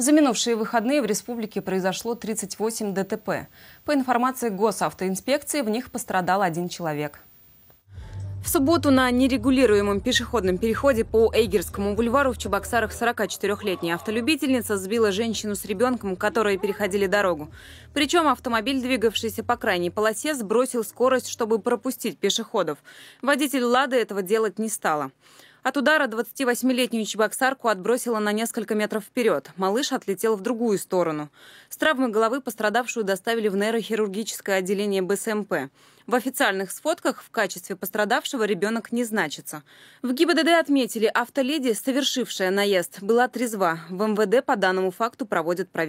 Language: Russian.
За минувшие выходные в республике произошло 38 ДТП. По информации госавтоинспекции, в них пострадал один человек. В субботу на нерегулируемом пешеходном переходе по Эйгерскому бульвару в Чебоксарах 44-летняя автолюбительница сбила женщину с ребенком, которые переходили дорогу. Причем автомобиль, двигавшийся по крайней полосе, сбросил скорость, чтобы пропустить пешеходов. Водитель «Лады» этого делать не стала. От удара 28-летнюю чебоксарку отбросило на несколько метров вперед. Малыш отлетел в другую сторону. С травмой головы пострадавшую доставили в нейрохирургическое отделение БСМП. Эм в официальных сфотках в качестве пострадавшего ребенок не значится. В ГИБДД отметили, автоледи, совершившая наезд, была трезва. В МВД по данному факту проводят проверку.